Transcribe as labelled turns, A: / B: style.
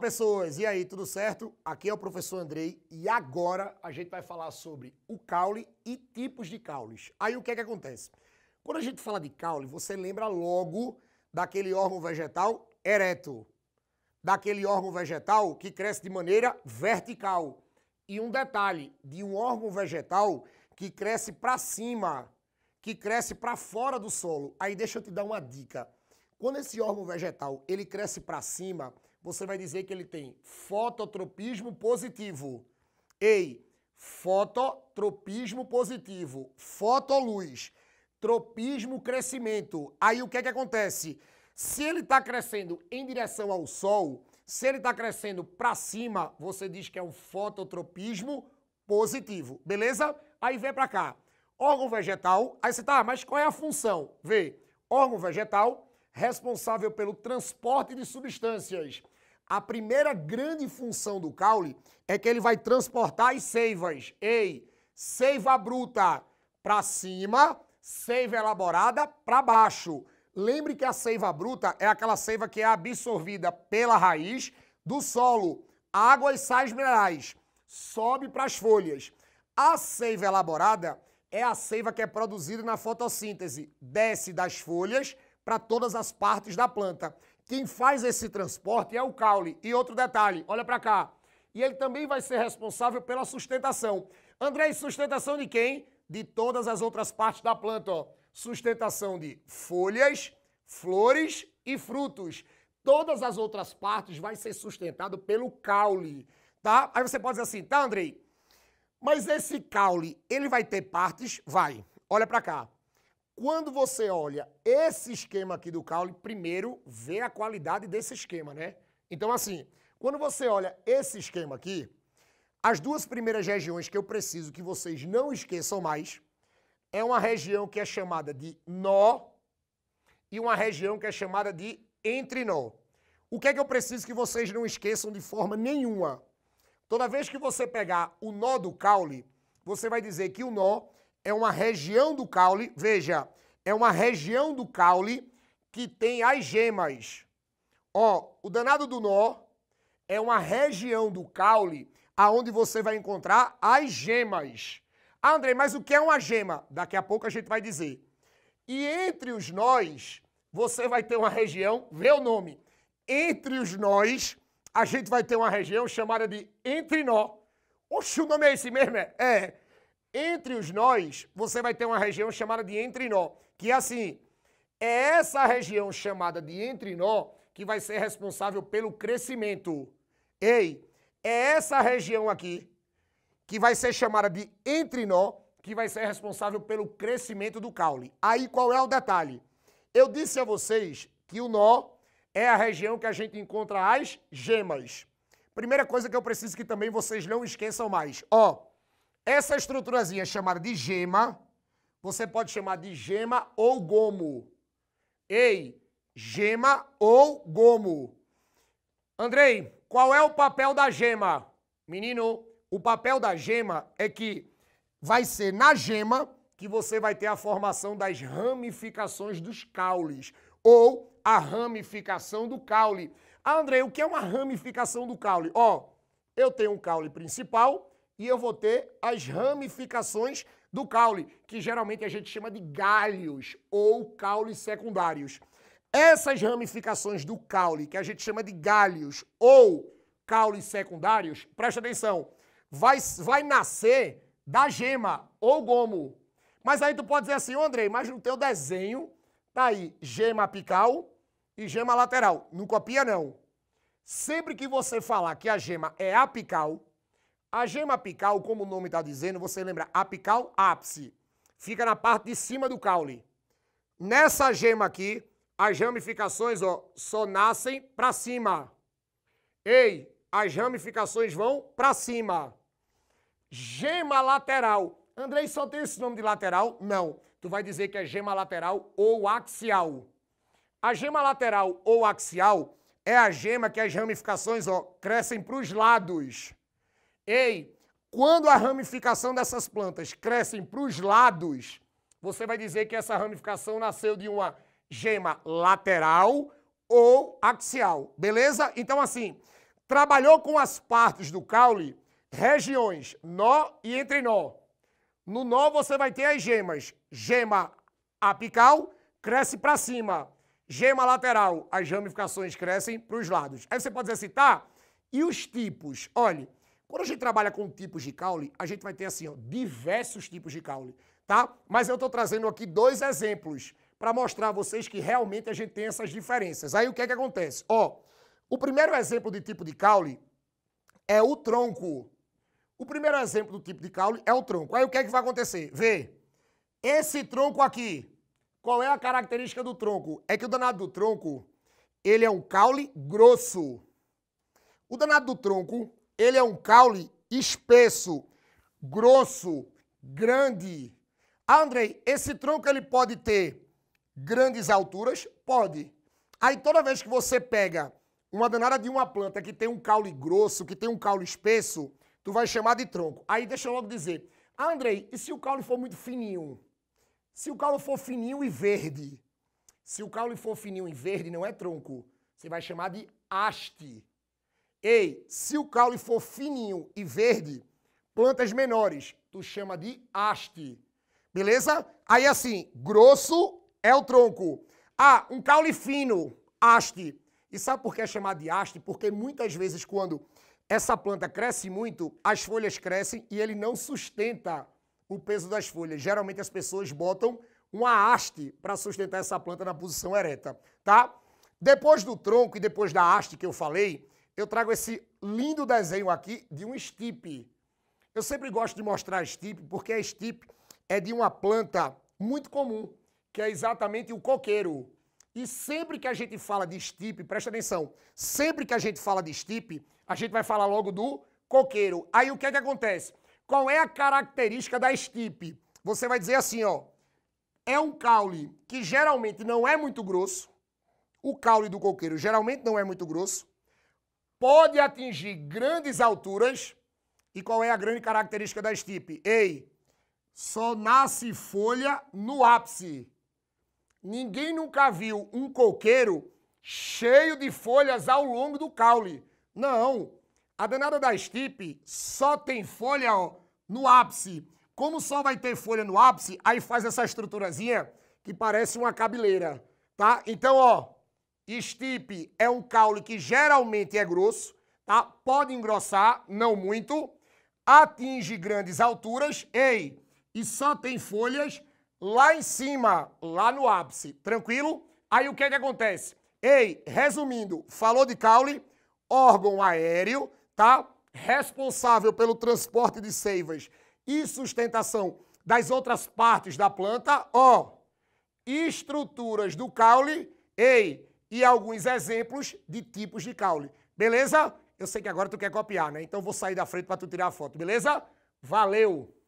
A: pessoas! E aí, tudo certo? Aqui é o professor Andrei e agora a gente vai falar sobre o caule e tipos de caules. Aí o que é que acontece? Quando a gente fala de caule, você lembra logo daquele órgão vegetal ereto, daquele órgão vegetal que cresce de maneira vertical. E um detalhe, de um órgão vegetal que cresce para cima, que cresce para fora do solo. Aí deixa eu te dar uma dica. Quando esse órgão vegetal, ele cresce para cima, você vai dizer que ele tem fototropismo positivo. Ei, fototropismo positivo, fotoluz, tropismo crescimento. Aí o que é que acontece? Se ele está crescendo em direção ao Sol, se ele está crescendo para cima, você diz que é um fototropismo positivo, beleza? Aí vem para cá. Órgão vegetal, aí você tá, ah, mas qual é a função? Vê, órgão vegetal responsável pelo transporte de substâncias. A primeira grande função do caule é que ele vai transportar as seivas. Ei, seiva bruta para cima, seiva elaborada para baixo. Lembre que a seiva bruta é aquela seiva que é absorvida pela raiz do solo, água e sais minerais, sobe para as folhas. A seiva elaborada é a seiva que é produzida na fotossíntese, desce das folhas para todas as partes da planta. Quem faz esse transporte é o caule. E outro detalhe, olha para cá. E ele também vai ser responsável pela sustentação. André, sustentação de quem? De todas as outras partes da planta. Ó. Sustentação de folhas, flores e frutos. Todas as outras partes vai ser sustentado pelo caule, tá? Aí você pode dizer assim, tá, Andrei? Mas esse caule, ele vai ter partes? Vai. Olha para cá. Quando você olha esse esquema aqui do caule, primeiro vê a qualidade desse esquema, né? Então, assim, quando você olha esse esquema aqui, as duas primeiras regiões que eu preciso que vocês não esqueçam mais é uma região que é chamada de nó e uma região que é chamada de entre nó. O que é que eu preciso que vocês não esqueçam de forma nenhuma? Toda vez que você pegar o nó do caule, você vai dizer que o nó é uma região do caule, veja, é uma região do caule que tem as gemas. Ó, o danado do nó é uma região do caule aonde você vai encontrar as gemas. Ah, André, mas o que é uma gema? Daqui a pouco a gente vai dizer. E entre os nós, você vai ter uma região, vê o nome. Entre os nós, a gente vai ter uma região chamada de entre nó. Oxe, o nome é esse mesmo? É. é. Entre os nós, você vai ter uma região chamada de entre nó que é assim, é essa região chamada de entre nó que vai ser responsável pelo crescimento. Ei, é essa região aqui que vai ser chamada de entre nó que vai ser responsável pelo crescimento do caule. Aí qual é o detalhe? Eu disse a vocês que o nó é a região que a gente encontra as gemas. Primeira coisa que eu preciso que também vocês não esqueçam mais. Ó, essa estruturazinha chamada de gema, você pode chamar de gema ou gomo. Ei, gema ou gomo. Andrei, qual é o papel da gema? Menino, o papel da gema é que vai ser na gema que você vai ter a formação das ramificações dos caules ou a ramificação do caule. Ah, Andrei, o que é uma ramificação do caule? Ó, eu tenho um caule principal, e eu vou ter as ramificações do caule, que geralmente a gente chama de galhos ou caules secundários. Essas ramificações do caule, que a gente chama de galhos ou caules secundários, presta atenção, vai, vai nascer da gema ou gomo. Mas aí tu pode dizer assim, oh, Andrei, mas no teu desenho tá aí gema apical e gema lateral. Não copia não. Sempre que você falar que a gema é apical, a gema apical, como o nome está dizendo, você lembra apical ápice. Fica na parte de cima do caule. Nessa gema aqui, as ramificações ó, só nascem para cima. Ei, as ramificações vão para cima. Gema lateral. Andrei, só tem esse nome de lateral? Não. Tu vai dizer que é gema lateral ou axial. A gema lateral ou axial é a gema que as ramificações ó, crescem para os lados. Ei, quando a ramificação dessas plantas crescem para os lados, você vai dizer que essa ramificação nasceu de uma gema lateral ou axial, beleza? Então, assim, trabalhou com as partes do caule, regiões nó e entre nó. No nó você vai ter as gemas. Gema apical cresce para cima. Gema lateral, as ramificações crescem para os lados. Aí você pode dizer assim, tá? E os tipos? Olha, quando a gente trabalha com tipos de caule, a gente vai ter assim, ó, diversos tipos de caule, tá? Mas eu estou trazendo aqui dois exemplos para mostrar a vocês que realmente a gente tem essas diferenças. Aí o que é que acontece? Ó, o primeiro exemplo de tipo de caule é o tronco. O primeiro exemplo do tipo de caule é o tronco. Aí o que é que vai acontecer? Vê, esse tronco aqui, qual é a característica do tronco? É que o danado do tronco, ele é um caule grosso. O danado do tronco, ele é um caule espesso, grosso, grande. Andrei, esse tronco ele pode ter grandes alturas? Pode. Aí toda vez que você pega uma danada de uma planta que tem um caule grosso, que tem um caule espesso, tu vai chamar de tronco. Aí deixa eu logo dizer, Andrei, e se o caule for muito fininho? Se o caule for fininho e verde, se o caule for fininho e verde, não é tronco, você vai chamar de haste. Ei, se o caule for fininho e verde, plantas menores, tu chama de haste. Beleza? Aí assim, grosso é o tronco. Ah, um caule fino, haste. E sabe por que é chamado de haste? Porque muitas vezes quando essa planta cresce muito, as folhas crescem e ele não sustenta o peso das folhas. Geralmente as pessoas botam uma haste para sustentar essa planta na posição ereta, tá? Depois do tronco e depois da haste que eu falei, eu trago esse lindo desenho aqui de um estipe. Eu sempre gosto de mostrar estipe porque a estipe é de uma planta muito comum, que é exatamente o coqueiro. E sempre que a gente fala de estipe, presta atenção, sempre que a gente fala de estipe, a gente vai falar logo do coqueiro. Aí o que é que acontece? Qual é a característica da estipe? Você vai dizer assim, ó, é um caule que geralmente não é muito grosso. O caule do coqueiro geralmente não é muito grosso pode atingir grandes alturas. E qual é a grande característica da estipe? Ei, só nasce folha no ápice. Ninguém nunca viu um coqueiro cheio de folhas ao longo do caule. Não. A danada da estipe só tem folha ó, no ápice. Como só vai ter folha no ápice, aí faz essa estruturazinha que parece uma cabeleira, tá? Então, ó, Estipe é um caule que geralmente é grosso, tá? Pode engrossar, não muito. Atinge grandes alturas, ei, e só tem folhas lá em cima, lá no ápice, tranquilo? Aí o que é que acontece? Ei, resumindo, falou de caule, órgão aéreo, tá? Responsável pelo transporte de seivas e sustentação das outras partes da planta, ó. Estruturas do caule, ei, e alguns exemplos de tipos de caule. Beleza? Eu sei que agora tu quer copiar, né? Então vou sair da frente para tu tirar a foto, beleza? Valeu!